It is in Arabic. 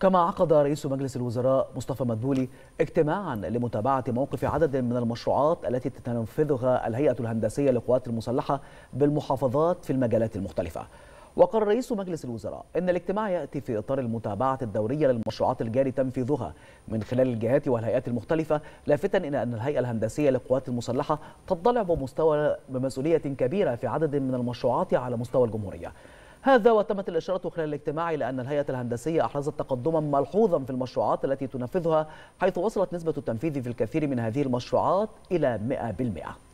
كما عقد رئيس مجلس الوزراء مصطفى مدبولي اجتماعا لمتابعة موقف عدد من المشروعات التي تنفذها الهيئة الهندسية للقوات المسلحة بالمحافظات في المجالات المختلفة وقال رئيس مجلس الوزراء ان الاجتماع ياتي في اطار المتابعه الدوريه للمشروعات الجاري تنفيذها من خلال الجهات والهيئات المختلفه لافتا الى ان الهيئه الهندسيه للقوات المسلحه تضلع بمستوى بمسؤوليه كبيره في عدد من المشروعات على مستوى الجمهوريه هذا وتمت الإشارة خلال الاجتماع إلى أن الهيئة الهندسية أحرزت تقدما ملحوظا في المشروعات التي تنفذها حيث وصلت نسبة التنفيذ في الكثير من هذه المشروعات إلى 100%